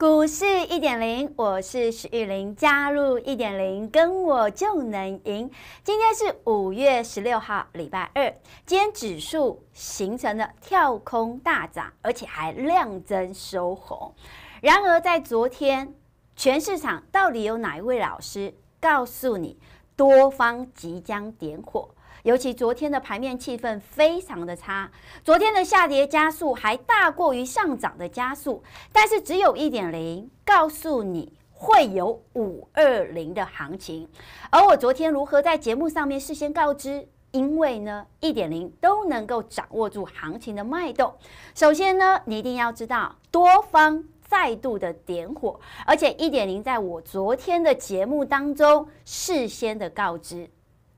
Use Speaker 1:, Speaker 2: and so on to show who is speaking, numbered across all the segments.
Speaker 1: 股市一点零，我是徐玉玲，加入一点零，跟我就能赢。今天是五月十六号，礼拜二。今天指数形成了跳空大涨，而且还量增收红。然而，在昨天，全市场到底有哪一位老师告诉你，多方即将点火？尤其昨天的盘面气氛非常的差，昨天的下跌加速还大过于上涨的加速，但是只有一点零，告诉你会有五二零的行情。而我昨天如何在节目上面事先告知？因为呢，一点零都能够掌握住行情的脉动。首先呢，你一定要知道多方再度的点火，而且一点零在我昨天的节目当中事先的告知，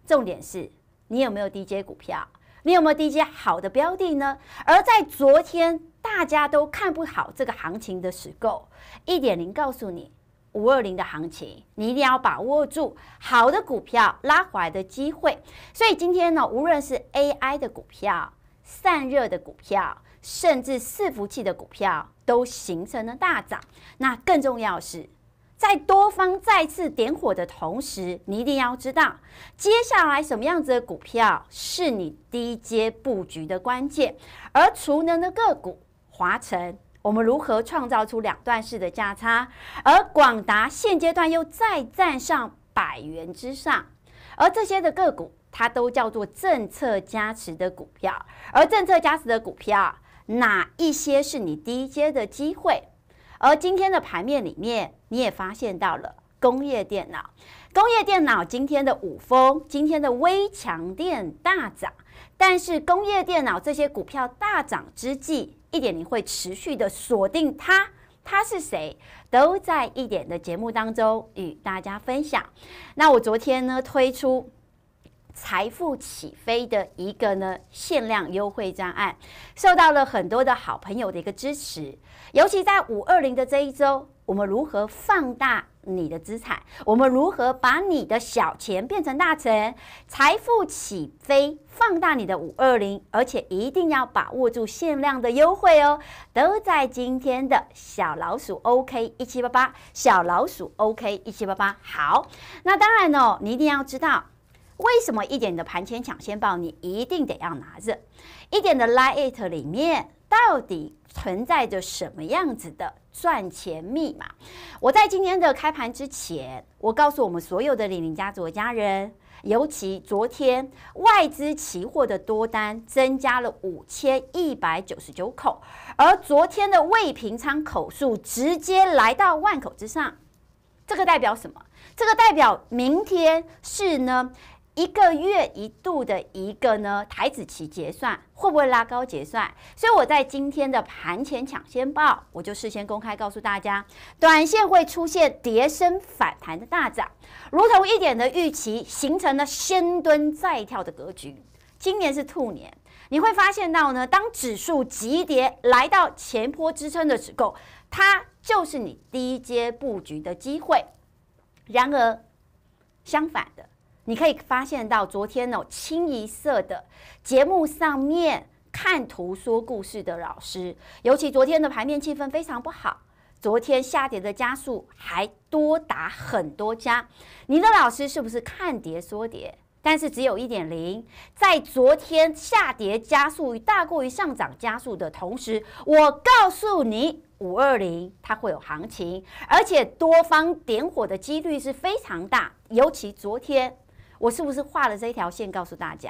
Speaker 1: 重点是。你有没有 DJ 股票？你有没有 DJ 好的标的呢？而在昨天，大家都看不好这个行情的时候，一点零告诉你，五二零的行情，你一定要把握住好的股票拉回来的机会。所以今天呢，无论是 AI 的股票、散热的股票，甚至伺服器的股票，都形成了大涨。那更重要是。在多方再次点火的同时，你一定要知道接下来什么样子的股票是你低阶布局的关键。而储能的个股华晨，我们如何创造出两段式的价差？而广达现阶段又再站上百元之上，而这些的个股它都叫做政策加持的股票。而政策加持的股票，哪一些是你低阶的机会？而今天的盘面里面。你也发现到了工业电脑，工业电脑今天的五峰，今天的微强电大涨，但是工业电脑这些股票大涨之际，一点零会持续的锁定它，它是谁，都在一点的节目当中与大家分享。那我昨天呢推出财富起飞的一个呢限量优惠障案，受到了很多的好朋友的一个支持，尤其在五二零的这一周。我们如何放大你的资产？我们如何把你的小钱变成大钱？财富起飞，放大你的五二零，而且一定要把握住限量的优惠哦，都在今天的小老鼠 OK 一七八八，小老鼠 OK 一七八八。好，那当然哦，你一定要知道为什么一点的盘前抢先报，你一定得要拿着一点的 Lite 里面。到底存在着什么样子的赚钱密码？我在今天的开盘之前，我告诉我们所有的李林家族的家人，尤其昨天外资期货的多单增加了五千一百九十九口，而昨天的未平仓口数直接来到万口之上。这个代表什么？这个代表明天是呢？一个月一度的一个呢台子期结算会不会拉高结算？所以我在今天的盘前抢先报，我就事先公开告诉大家，短线会出现叠升反弹的大涨，如同一点的预期，形成了先蹲再跳的格局。今年是兔年，你会发现到呢，当指数急跌来到前坡支撑的时候，它就是你低阶布局的机会。然而，相反的。你可以发现到，昨天呢，清一色的节目上面看图说故事的老师，尤其昨天的盘面气氛非常不好，昨天下跌的加速还多达很多家。你的老师是不是看跌说跌？但是只有一点零，在昨天下跌加速大过于上涨加速的同时，我告诉你，五二零它会有行情，而且多方点火的几率是非常大，尤其昨天。我是不是画了这一条线告诉大家？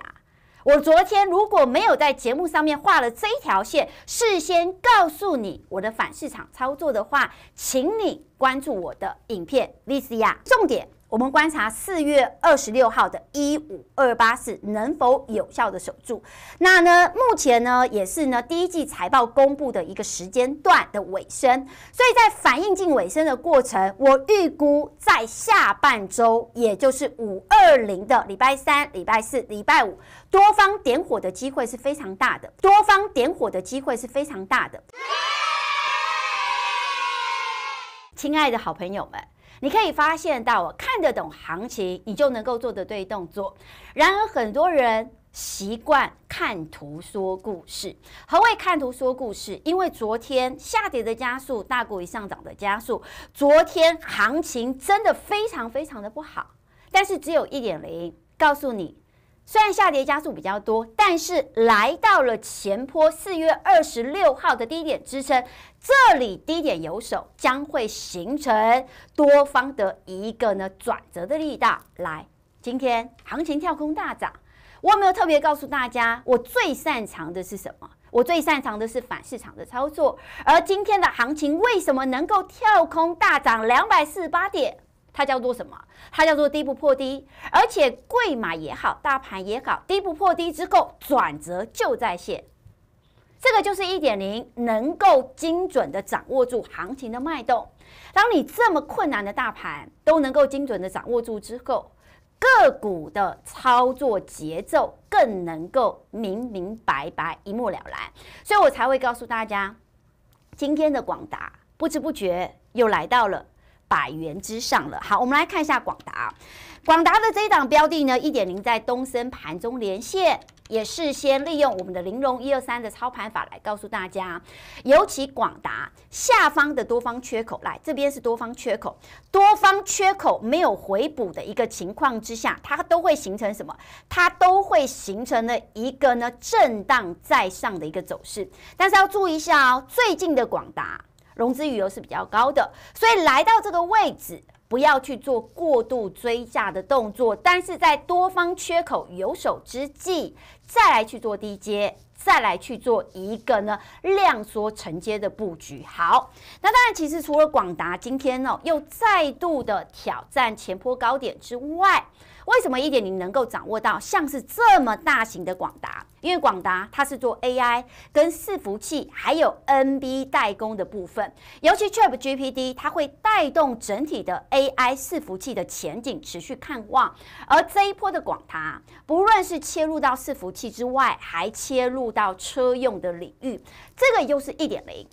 Speaker 1: 我昨天如果没有在节目上面画了这一条线，事先告诉你我的反市场操作的话，请你关注我的影片 VCR 重点。我们观察四月二十六号的一五二八四能否有效的守住？那呢？目前呢也是呢第一季财报公布的一个时间段的尾声，所以在反应进尾声的过程，我预估在下半周，也就是五二零的礼拜三、礼拜四、礼拜五，多方点火的机会是非常大的。多方点火的机会是非常大的。亲爱的，好朋友们。你可以发现到，看得懂行情，你就能够做的对动作。然而，很多人习惯看图说故事。何谓看图说故事？因为昨天下跌的加速大过于上涨的加速，昨天行情真的非常非常的不好。但是只有一点零，告诉你。虽然下跌加速比较多，但是来到了前坡，四月二十六号的低点支撑，这里低点有手，将会形成多方的一个呢转折的力道。来，今天行情跳空大涨，我有没有特别告诉大家，我最擅长的是什么？我最擅长的是反市场的操作，而今天的行情为什么能够跳空大涨两百四十八点？它叫做什么？它叫做低不破低，而且贵买也好，大盘也好，低不破低之后转折就在现。这个就是一点零能够精准的掌握住行情的脉动。当你这么困难的大盘都能够精准的掌握住之后，个股的操作节奏更能够明明白白、一目了然。所以我才会告诉大家，今天的广达不知不觉又来到了。百元之上了，好，我们来看一下广达，广达的这一档标的呢，一点零在东升盘中连线，也事先利用我们的玲珑一二三的操盘法来告诉大家，尤其广达下方的多方缺口，来这边是多方缺口，多方缺口没有回补的一个情况之下，它都会形成什么？它都会形成了一个呢震荡在上的一个走势，但是要注意一下哦，最近的广达。融资余额是比较高的，所以来到这个位置，不要去做过度追价的动作，但是在多方缺口有手之际，再来去做低接，再来去做一个呢量缩承接的布局。好，那当然，其实除了广达今天呢又再度的挑战前坡高点之外。为什么一点零能够掌握到像是这么大型的广达？因为广达它是做 AI 跟伺服器，还有 NB 代工的部分，尤其 Chip GPD 它会带动整体的 AI 伺服器的前景持续看望。而这一波的广达，不论是切入到伺服器之外，还切入到车用的领域，这个又是一点零。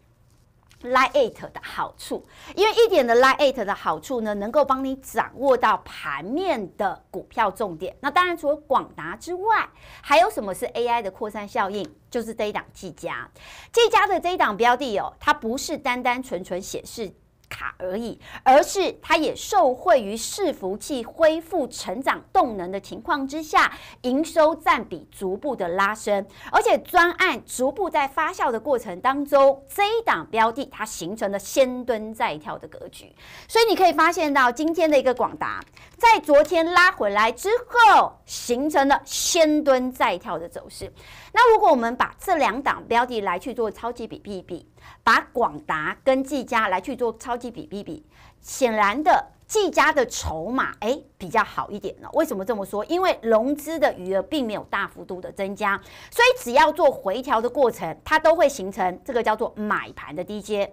Speaker 1: Lite 的好处，因为一点的 Lite 的好处呢，能够帮你掌握到盘面的股票重点。那当然，除了广达之外，还有什么是 AI 的扩散效应？就是这一档技嘉，技嘉的这一档标的哦，它不是单单纯纯显示。卡而已，而是它也受惠于伺服器恢复成长动能的情况之下，营收占比逐步的拉升，而且专案逐步在发酵的过程当中，这一档标的它形成了先蹲再跳的格局，所以你可以发现到今天的一个广达，在昨天拉回来之后，形成了先蹲再跳的走势。那如果我们把这两档标的来去做超级比比比。把广达跟技嘉来去做超级比比比，显然的技嘉的筹码哎比较好一点呢。为什么这么说？因为融资的余额并没有大幅度的增加，所以只要做回调的过程，它都会形成这个叫做买盘的低阶，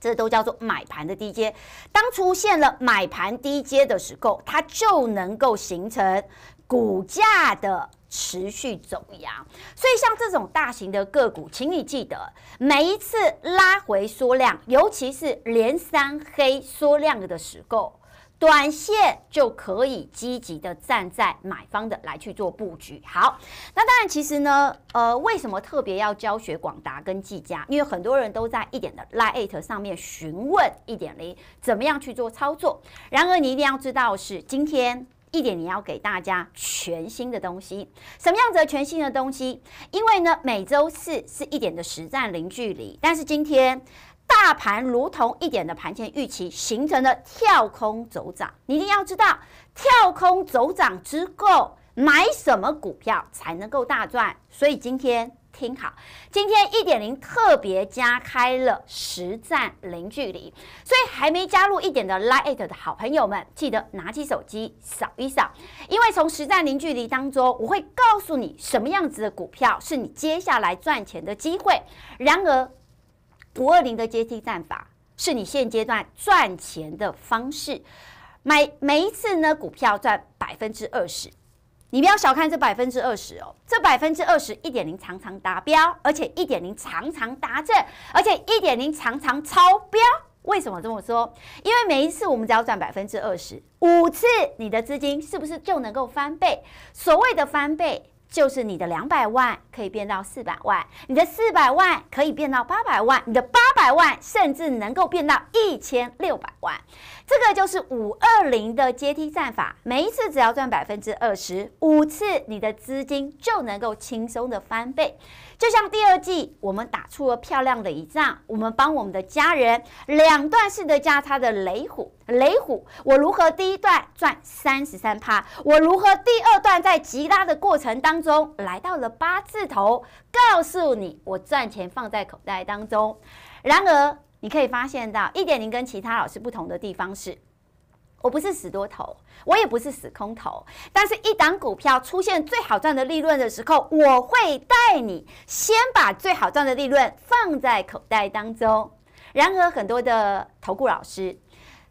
Speaker 1: 这都叫做买盘的低阶。当出现了买盘低阶的时候，它就能够形成股价的。持续走阳。所以像这种大型的个股，请你记得每一次拉回缩量，尤其是连三黑缩量的时候。短线就可以积极的站在买方的来去做布局。好，那当然，其实呢，呃，为什么特别要教学广达跟技嘉？因为很多人都在一点的 Lite 上面询问一点零怎么样去做操作。然而，你一定要知道是今天。一点你要给大家全新的东西，什么样子的全新的东西？因为呢，每周四是一点的实战零距离。但是今天大盘如同一点的盘前预期形成了跳空走涨，你一定要知道跳空走涨之后买什么股票才能够大赚。所以今天。听好，今天一点零特别加开了实战零距离，所以还没加入一点的 Lite 的好朋友们，记得拿起手机扫一扫，因为从实战零距离当中，我会告诉你什么样子的股票是你接下来赚钱的机会。然而，五二零的阶梯战法是你现阶段赚钱的方式，每每一次呢，股票赚百分之二十。你不要小看这百分之二十哦，这百分之二十一点零常常达标，而且一点零常常达阵，而且一点零常常超标。为什么这么说？因为每一次我们只要赚百分之二十五次，你的资金是不是就能够翻倍？所谓的翻倍，就是你的两百万可以变到四百万，你的四百万可以变到八百万，你的八百万甚至能够变到一千六百万。这个就是五二零的阶梯战法，每一次只要赚百分之二十五次，你的资金就能够轻松的翻倍。就像第二季我们打出了漂亮的一仗，我们帮我们的家人两段式的加差的雷虎，雷虎，我如何第一段赚三十三趴，我如何第二段在急拉的过程当中来到了八字头，告诉你我赚钱放在口袋当中，然而。你可以发现到一点零跟其他老师不同的地方是，我不是死多头，我也不是死空头，但是一档股票出现最好赚的利润的时候，我会带你先把最好赚的利润放在口袋当中。然而，很多的投顾老师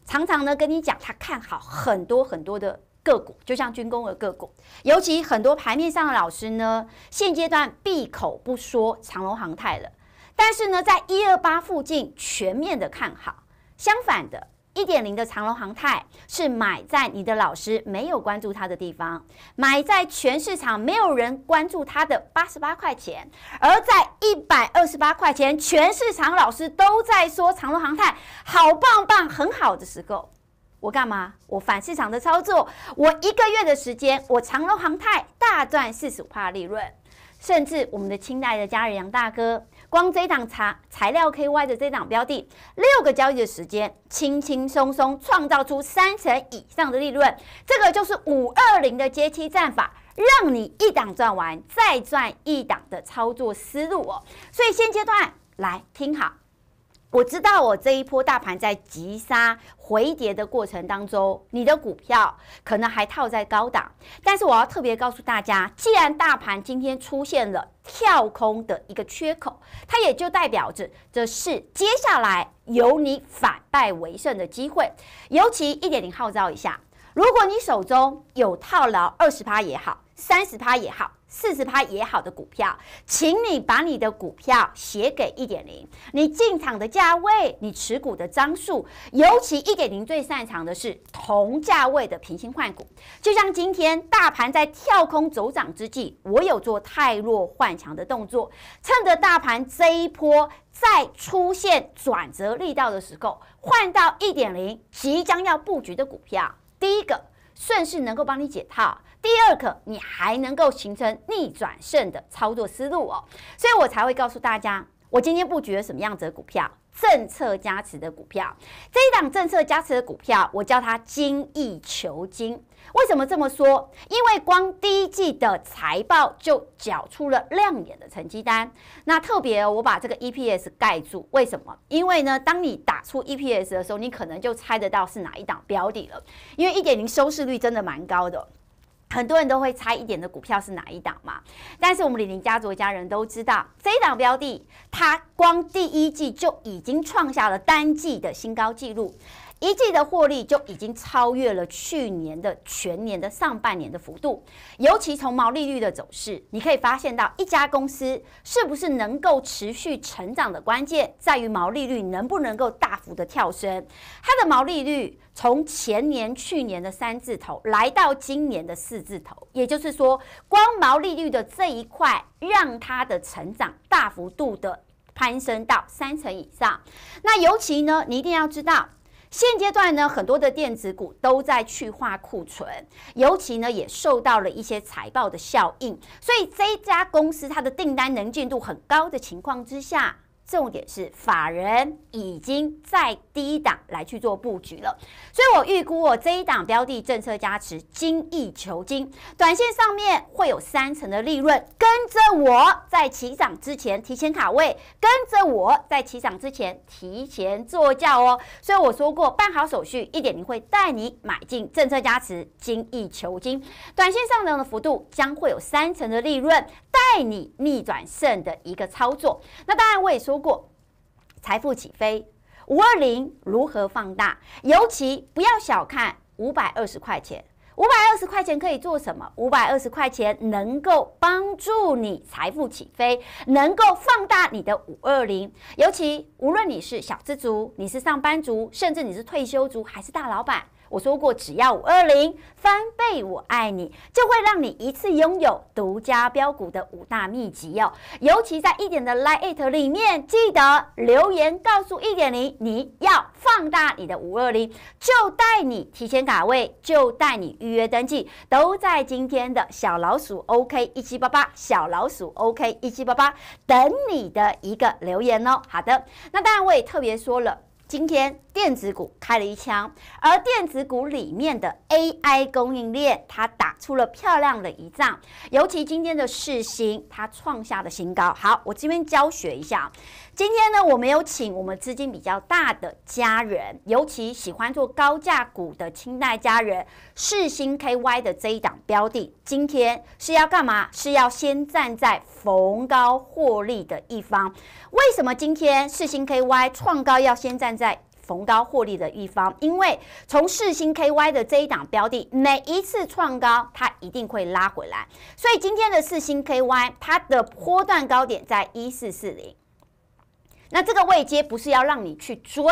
Speaker 1: 常常呢跟你讲，他看好很多很多的个股，就像军工的个股，尤其很多盘面上的老师呢，现阶段闭口不说长隆航泰了。但是呢，在一二八附近全面的看好。相反的，一点零的长隆航泰是买在你的老师没有关注它的地方，买在全市场没有人关注它的八十八块钱，而在一百二十八块钱，全市场老师都在说长隆航泰好棒棒，很好的时候，我干嘛？我反市场的操作，我一个月的时间，我长隆航泰大赚四十五趴利润，甚至我们的清代的家人杨大哥。光这档查材料 KY 的这档标的，六个交易的时间，轻轻松松创造出三成以上的利润。这个就是五二零的阶梯战法，让你一档赚完再赚一档的操作思路哦。所以现阶段来听好。我知道我这一波大盘在急杀回跌的过程当中，你的股票可能还套在高档，但是我要特别告诉大家，既然大盘今天出现了跳空的一个缺口，它也就代表着这是接下来有你反败为胜的机会，尤其一点零号召一下。如果你手中有套牢二十趴也好，三十趴也好，四十趴也好的股票，请你把你的股票写给一点零。你进场的价位，你持股的张数，尤其一点零最擅长的是同价位的平行换股。就像今天大盘在跳空走涨之际，我有做太弱换强的动作，趁着大盘这一波再出现转折力道的时候，换到一点零即将要布局的股票。第一个顺势能够帮你解套，第二个你还能够形成逆转胜的操作思路哦，所以我才会告诉大家，我今天布局了什么样子的股票？政策加持的股票，这一档政策加持的股票，我叫它精益求精。为什么这么说？因为光第一季的财报就缴出了亮眼的成绩单。那特别我把这个 EPS 盖住，为什么？因为呢，当你打出 EPS 的时候，你可能就猜得到是哪一档标的了。因为一点零收视率真的蛮高的，很多人都会猜一点的股票是哪一档嘛。但是我们李宁家族的家人都知道，这档标的它光第一季就已经创下了单季的新高纪录。一季的获利就已经超越了去年的全年的上半年的幅度，尤其从毛利率的走势，你可以发现到一家公司是不是能够持续成长的关键，在于毛利率能不能够大幅的跳升。它的毛利率从前年去年的三字头，来到今年的四字头，也就是说，光毛利率的这一块，让它的成长大幅度的攀升到三成以上。那尤其呢，你一定要知道。现阶段呢，很多的电子股都在去化库存，尤其呢也受到了一些财报的效应，所以这家公司它的订单能见度很高的情况之下。重点是法人已经在第一档来去做布局了，所以我预估我这一档标的政策加持，精益求精，短线上面会有三成的利润。跟着我在起涨之前提前卡位，跟着我在起涨之前提前做价哦。所以我说过，办好手续，一点零会带你买进，政策加持，精益求精，短线上涨的幅度将会有三成的利润，带你逆转胜的一个操作。那当然我也说。说过，财富起飞，五二零如何放大？尤其不要小看五百二十块钱，五百二十块钱可以做什么？五百二十块钱能够帮助你财富起飞，能够放大你的五二零。尤其无论你是小资族，你是上班族，甚至你是退休族，还是大老板。我说过，只要五二零翻倍，我爱你就会让你一次拥有独家标股的五大秘籍哦。尤其在一点的 Like 里面，记得留言告诉一点零，你要放大你的五二零，就带你提前卡位，就带你预约登记，都在今天的小老鼠 OK 一七八八，小老鼠 OK 一七八八，等你的一个留言哦。好的，那当然我也特别说了。今天电子股开了一枪，而电子股里面的 AI 供应链，它打出了漂亮的一仗。尤其今天的世新它创下了新高。好，我这边教学一下。今天呢，我们有请我们资金比较大的家人，尤其喜欢做高价股的清代家人，世星 K Y 的这一档标的，今天是要干嘛？是要先站在逢高获利的一方。为什么今天世星 K Y 创高要先站在逢高获利的一方？因为从四星 K Y 的这一档标的，每一次创高它一定会拉回来，所以今天的四星 K Y 它的波段高点在一四四零。那这个未接不是要让你去追，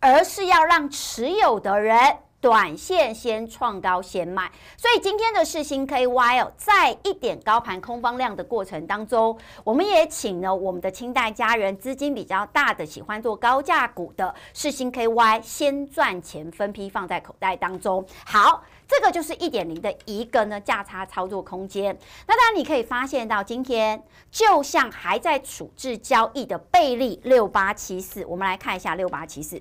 Speaker 1: 而是要让持有的人短线先创高先卖。所以今天的世新 k y 哦，在一点高盘空方量的过程当中，我们也请呢我们的清代家人资金比较大的，喜欢做高价股的世新 k y 先赚钱分批放在口袋当中。好。这个就是一点零的一个呢价差操作空间。那当然你可以发现到今天，就像还在处置交易的倍利六八七四，我们来看一下六八七四，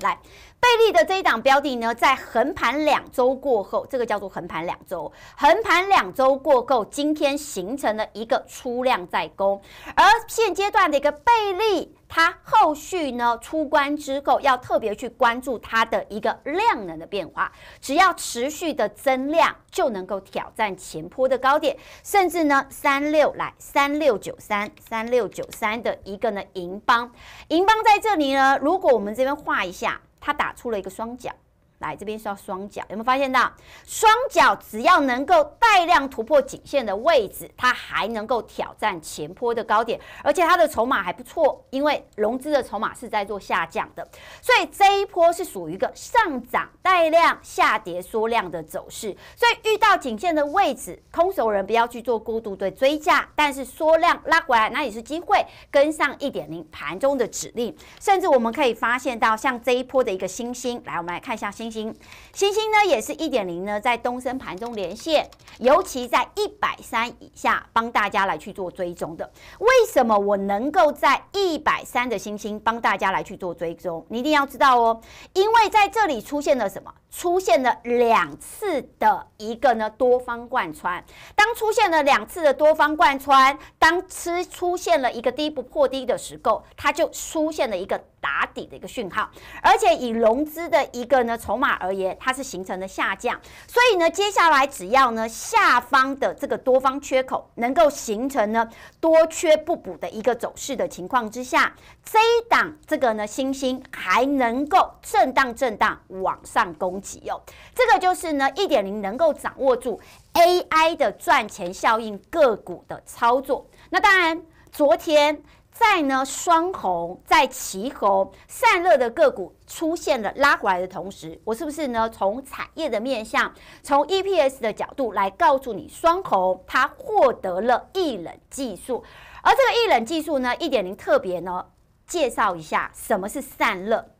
Speaker 1: 来。倍利的这一档标的呢，在横盘两周过后，这个叫做横盘两周，横盘两周过后，今天形成了一个出量在攻，而现阶段的一个倍利，它后续呢出关之后，要特别去关注它的一个量能的变化，只要持续的增量，就能够挑战前坡的高点，甚至呢三六来三六九三三六九三的一个呢银邦，银邦在这里呢，如果我们这边画一下。他打出了一个双脚。来这边是要双脚，有没有发现到？双脚只要能够带量突破颈线的位置，它还能够挑战前坡的高点，而且它的筹码还不错，因为融资的筹码是在做下降的，所以这一波是属于一个上涨带量下跌缩量的走势。所以遇到颈线的位置，空手人不要去做过度的追价，但是缩量拉回来，那也是机会，跟上一点零盘中的指令，甚至我们可以发现到像这一波的一个新星，来，我们来看一下新。星星星呢，也是一点零呢，在东升盘中连线，尤其在一百三以下，帮大家来去做追踪的。为什么我能够在一百三的星星帮大家来去做追踪？你一定要知道哦，因为在这里出现了什么？出现了两次的一个呢多方贯穿。当出现了两次的多方贯穿，当吃出现了一个低不破低的时候，它就出现了一个。打底的一个讯号，而且以融资的一个呢筹码而言，它是形成的下降，所以呢，接下来只要呢下方的这个多方缺口能够形成呢多缺不补的一个走势的情况之下，这一档这个呢星星还能够震荡震荡往上攻击哦，这个就是呢一点零能够掌握住 AI 的赚钱效应个股的操作。那当然，昨天。在呢，双红在齐红散热的个股出现了拉回来的同时，我是不是呢？从产业的面向，从 EPS 的角度来告诉你，双红它获得了一冷技术，而这个一冷技术呢，一点零特别呢，介绍一下什么是散热，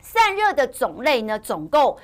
Speaker 1: 散热的种类呢，总共。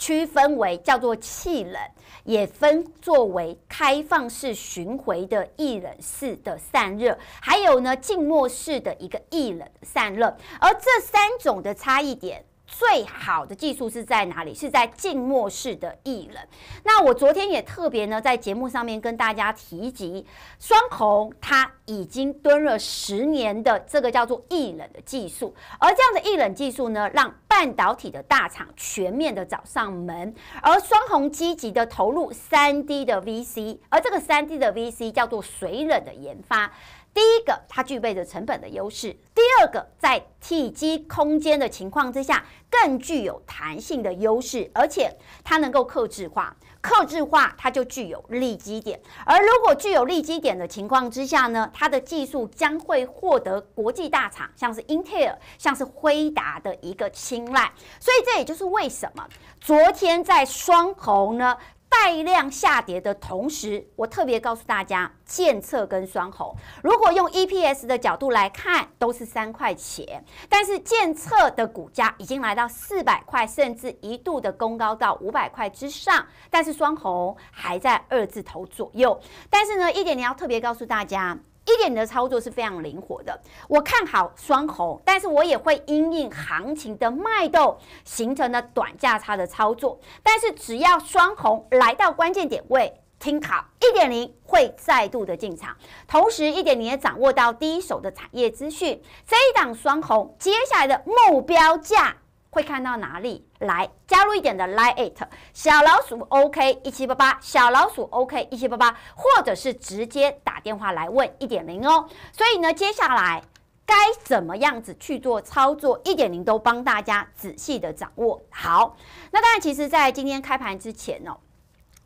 Speaker 1: 区分为叫做气冷，也分作为开放式巡回的热冷式的散热，还有呢静默式的一个热冷散热，而这三种的差异点。最好的技术是在哪里？是在静默式的易冷。那我昨天也特别呢，在节目上面跟大家提及，双红他已经蹲了十年的这个叫做易冷的技术，而这样的易冷技术呢，让半导体的大厂全面的找上门，而双红积极的投入三 D 的 VC，而这个三 D 的 VC 叫做水冷的研发。第一个，它具备着成本的优势；第二个，在体积空间的情况之下，更具有弹性的优势，而且它能够克制化，克制化它就具有利基点。而如果具有利基点的情况之下呢，它的技术将会获得国际大厂，像是英特尔、像是辉达的一个青睐。所以这也就是为什么昨天在双红呢。带量下跌的同时，我特别告诉大家，建策跟双红，如果用 EPS 的角度来看，都是三块钱，但是建策的股价已经来到四百块，甚至一度的攻高到五百块之上，但是双红还在二字头左右。但是呢，一点你要特别告诉大家。一点零的操作是非常灵活的。我看好双红，但是我也会因应行情的脉动，形成了短价差的操作。但是只要双红来到关键点位，听好，一点零会再度的进场。同时，一点零也掌握到第一手的产业资讯。这一档双红接下来的目标价会看到哪里？来加入一点的 Lie It 小老鼠 OK 一七八八小老鼠 OK 一七八八，或者是直接打电话来问一点零哦。所以呢，接下来该怎么样子去做操作，一点零都帮大家仔细的掌握好。那当然，其实在今天开盘之前哦。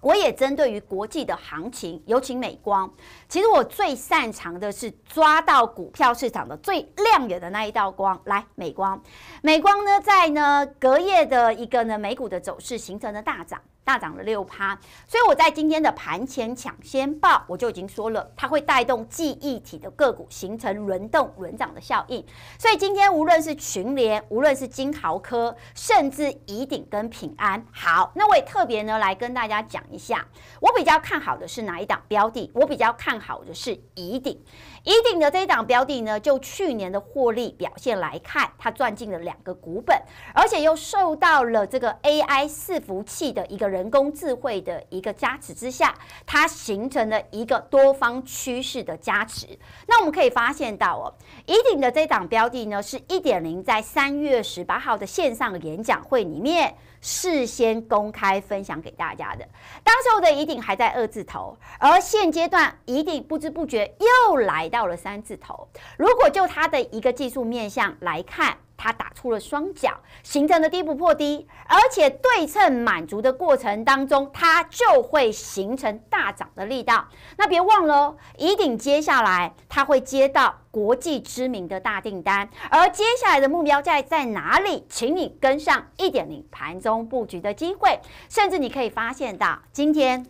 Speaker 1: 我也针对于国际的行情，有请美光。其实我最擅长的是抓到股票市场的最亮眼的那一道光。来，美光，美光呢，在呢隔夜的一个呢美股的走势形成了大涨。大涨了六趴，所以我在今天的盘前抢先报，我就已经说了，它会带动记忆体的个股形成轮动轮涨的效应。所以今天无论是群联，无论是金豪科，甚至怡鼎跟平安，好，那我也特别呢来跟大家讲一下，我比较看好的是哪一档标的，我比较看好的是怡鼎。一鼎的这档标的呢，就去年的获利表现来看，它赚进了两个股本，而且又受到了这个 AI 伺服器的一个人工智慧的一个加持之下，它形成了一个多方趋势的加持。那我们可以发现到哦，一鼎的这档标的呢，是一点零在三月十八号的线上演讲会里面。事先公开分享给大家的，当时候的一定还在二字头，而现阶段一定不知不觉又来到了三字头。如果就它的一个技术面向来看。它打出了双脚，形成的低不破低，而且对称满足的过程当中，它就会形成大涨的力道。那别忘了，一定接下来它会接到国际知名的大订单，而接下来的目标价在哪里？请你跟上一点零盘中布局的机会，甚至你可以发现到今天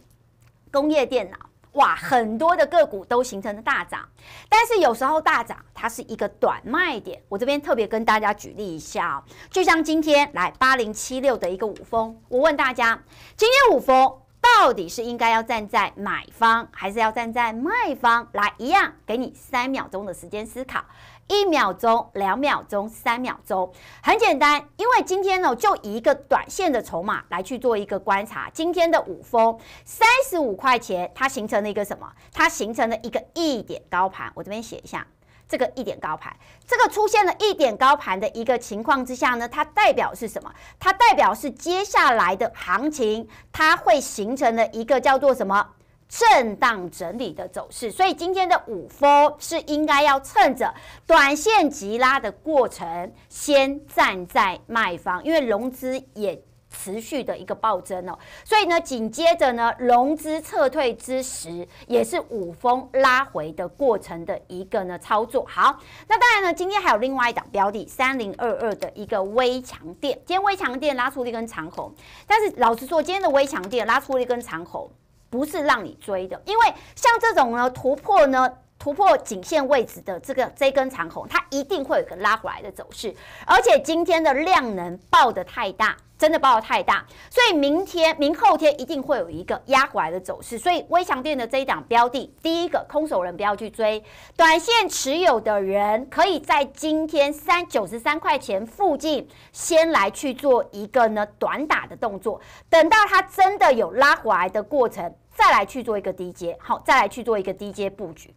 Speaker 1: 工业电脑。哇，很多的个股都形成了大涨，但是有时候大涨它是一个短卖点。我这边特别跟大家举例一下啊，就像今天来八零七六的一个五峰，我问大家，今天五峰到底是应该要站在买方，还是要站在卖方？来，一样给你三秒钟的时间思考。一秒钟、两秒钟、三秒钟，很简单，因为今天呢，就以一个短线的筹码来去做一个观察。今天的五峰三十五块钱，它形成了一个什么？它形成了一个一点高盘。我这边写一下这个一点高盘。这个出现了一点高盘的一个情况之下呢，它代表是什么？它代表是接下来的行情，它会形成的一个叫做什么？震荡整理的走势，所以今天的五峰是应该要趁着短线急拉的过程，先站在卖方，因为融资也持续的一个暴增哦，所以呢，紧接着呢，融资撤退之时，也是五峰拉回的过程的一个呢操作。好，那当然呢，今天还有另外一档标的三零二二的一个微强电，今天微强电拉出了一根长红，但是老实说，今天的微强电拉出了一根长红。不是让你追的，因为像这种呢突破呢突破颈线位置的这个这根长红，它一定会有个拉回来的走势。而且今天的量能爆得太大，真的爆得太大，所以明天明后天一定会有一个压回来的走势。所以微强电的这一档标的，第一个空手人不要去追，短线持有的人可以在今天三九十三块钱附近先来去做一个呢短打的动作，等到它真的有拉回来的过程。再来去做一个低阶，好，再来去做一个低阶布局，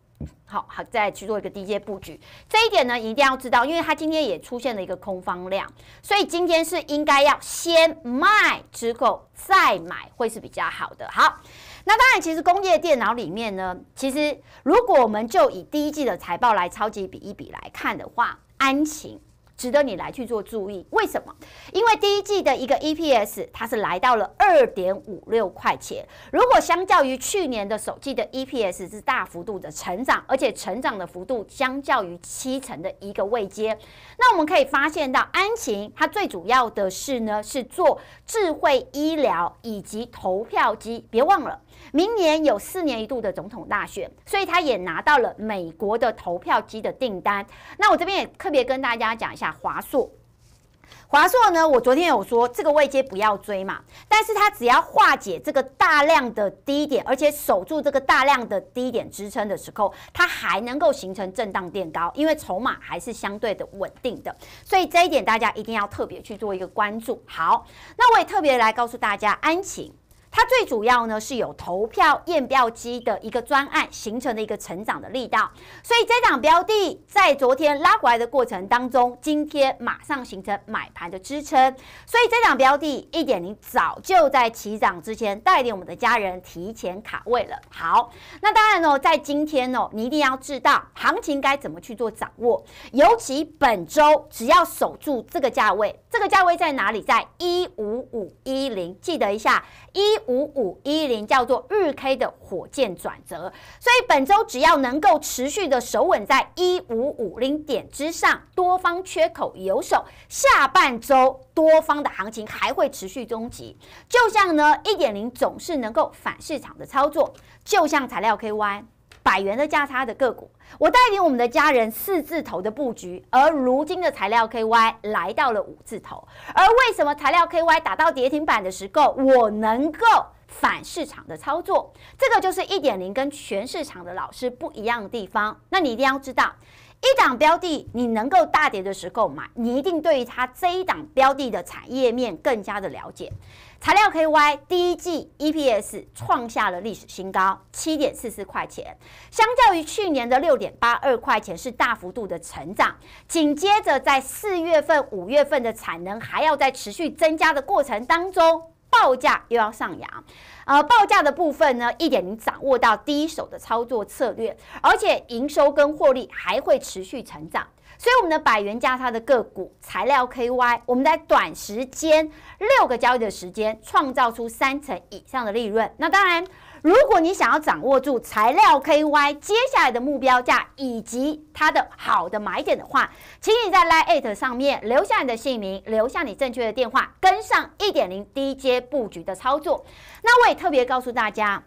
Speaker 1: 好好，再来去做一个低阶布局。这一点呢，一定要知道，因为它今天也出现了一个空方量，所以今天是应该要先卖之后再买，会是比较好的。好，那当然，其实工业电脑里面呢，其实如果我们就以第一季的财报来超级比一比来看的话，安晴。值得你来去做注意，为什么？因为第一季的一个 EPS 它是来到了二点五六块钱，如果相较于去年的首季的 EPS 是大幅度的成长，而且成长的幅度相较于七成的一个位阶，那我们可以发现到安晴它最主要的是呢是做智慧医疗以及投票机，别忘了。明年有四年一度的总统大选，所以他也拿到了美国的投票机的订单。那我这边也特别跟大家讲一下华硕，华硕呢，我昨天有说这个位阶不要追嘛，但是它只要化解这个大量的低点，而且守住这个大量的低点支撑的时候，它还能够形成震荡垫高，因为筹码还是相对的稳定的，所以这一点大家一定要特别去做一个关注。好，那我也特别来告诉大家安晴。它最主要呢是有投票验票机的一个专案形成的一个成长的力道，所以这档标的在昨天拉回来的过程当中，今天马上形成买盘的支撑，所以这档标的一点零早就在起涨之前带领我们的家人提前卡位了。好，那当然哦，在今天哦，你一定要知道行情该怎么去做掌握，尤其本周只要守住这个价位，这个价位在哪里？在一五五一零，记得一下一。五五一零叫做日 K 的火箭转折，所以本周只要能够持续的守稳在一五五零点之上，多方缺口有手，下半周多方的行情还会持续中级。就像呢一点零总是能够反市场的操作，就像材料 KY。百元的价差的个股，我带领我们的家人四字头的布局，而如今的材料 KY 来到了五字头。而为什么材料 KY 打到跌停板的时候，我能够反市场的操作？这个就是一点零跟全市场的老师不一样的地方。那你一定要知道，一档标的你能够大跌的时候买，你一定对于它这一档标的的产业面更加的了解。材料 KY 第一季 EPS 创下了历史新高，七点四四块钱，相较于去年的六点八二块钱是大幅度的成长。紧接着在四月份、五月份的产能还要在持续增加的过程当中，报价又要上扬。呃，报价的部分呢，一点零掌握到第一手的操作策略，而且营收跟获利还会持续成长。所以我们的百元价，它的个股材料 KY，我们在短时间六个交易的时间，创造出三成以上的利润。那当然，如果你想要掌握住材料 KY 接下来的目标价以及它的好的买点的话，请你在 Line 上面留下你的姓名，留下你正确的电话，跟上一点零低阶布局的操作。那我也特别告诉大家。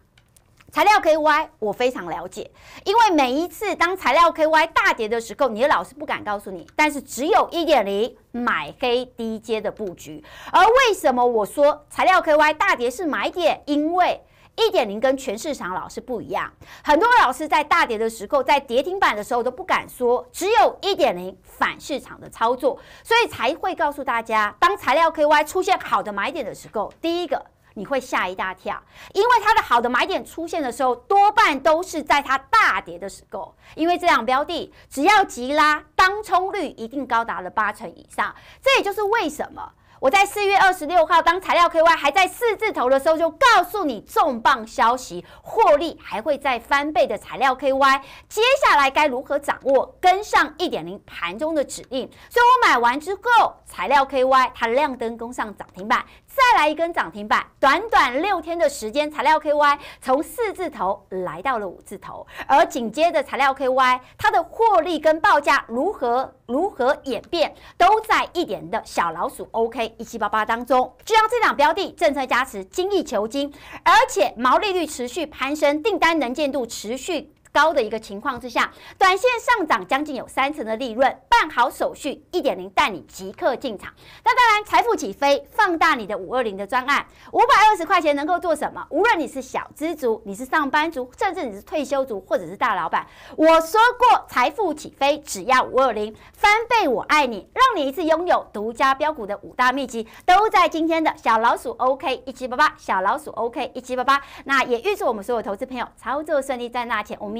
Speaker 1: 材料 K Y 我非常了解，因为每一次当材料 K Y 大跌的时候，你的老师不敢告诉你，但是只有一点零买黑低阶的布局。而为什么我说材料 K Y 大跌是买点？因为一点零跟全市场老师不一样，很多老师在大跌的时候，在跌停板的时候都不敢说，只有一点零反市场的操作，所以才会告诉大家，当材料 K Y 出现好的买点的时候，第一个。你会吓一大跳，因为它的好的买点出现的时候，多半都是在它大跌的时候。因为这两标的只要急拉，当冲率一定高达了八成以上。这也就是为什么我在四月二十六号当材料 KY 还在四字头的时候，就告诉你重磅消息，获利还会再翻倍的材料 KY。接下来该如何掌握跟上一点零盘中的指令？所以我买完之后，材料 KY 它亮灯攻上涨停板。再来一根涨停板，短短六天的时间，材料 KY 从四字头来到了五字头，而紧接着材料 KY 它的获利跟报价如何如何演变，都在一点的小老鼠 OK 一七八八当中。就像这档标的，政策加持，精益求精，而且毛利率持续攀升，订单能见度持续。高的一个情况之下，短线上涨将近有三成的利润，办好手续，一点零带你即刻进场。那当然，财富起飞，放大你的五二零的专案，五百二十块钱能够做什么？无论你是小资族，你是上班族，甚至你是退休族或者是大老板，我说过财富起飞只要五二零翻倍，我爱你，让你一次拥有独家标股的五大秘籍，都在今天的小老鼠 OK 一七八八，小老鼠 OK 一七八八。那也预祝我们所有投资朋友操作顺利，赚大钱。我们。